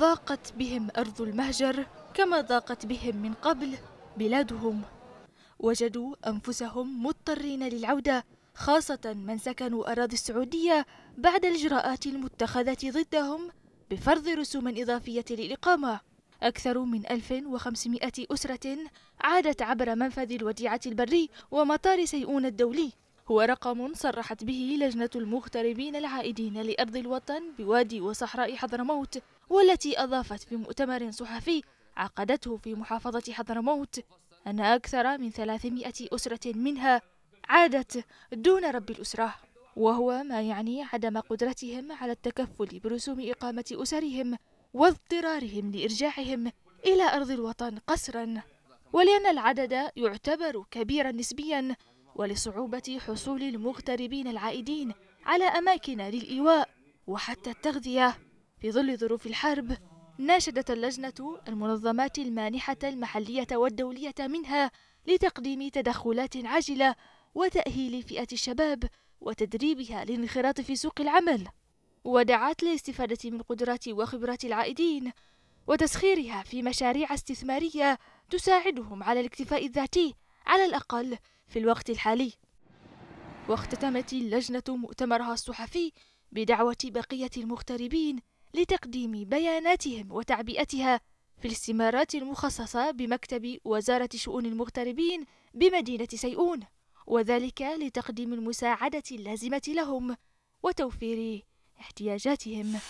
ضاقت بهم أرض المهجر كما ضاقت بهم من قبل بلادهم وجدوا أنفسهم مضطرين للعودة خاصة من سكنوا أراضي السعودية بعد الإجراءات المتخذة ضدهم بفرض رسوم إضافية للإقامة أكثر من 1500 أسرة عادت عبر منفذ الوديعة البري ومطار سيئون الدولي هو رقم صرحت به لجنة المغتربين العائدين لأرض الوطن بوادي وصحراء حضرموت والتي أضافت في مؤتمر صحفي عقدته في محافظة حضرموت أن أكثر من 300 أسرة منها عادت دون رب الأسرة وهو ما يعني عدم قدرتهم على التكفل برسوم إقامة أسرهم واضطرارهم لإرجاعهم إلى أرض الوطن قسرا ولأن العدد يعتبر كبيرا نسبيا ولصعوبة حصول المغتربين العائدين على أماكن للإيواء وحتى التغذية في ظل ظروف الحرب ناشدت اللجنة المنظمات المانحة المحلية والدولية منها لتقديم تدخلات عاجلة وتأهيل فئة الشباب وتدريبها للانخراط في سوق العمل ودعت للاستفادة من قدرات وخبرات العائدين وتسخيرها في مشاريع استثمارية تساعدهم على الاكتفاء الذاتي على الأقل في الوقت الحالي واختتمت اللجنة مؤتمرها الصحفي بدعوة بقية المغتربين لتقديم بياناتهم وتعبئتها في الاستمارات المخصصة بمكتب وزارة شؤون المغتربين بمدينة سيئون وذلك لتقديم المساعدة اللازمة لهم وتوفير احتياجاتهم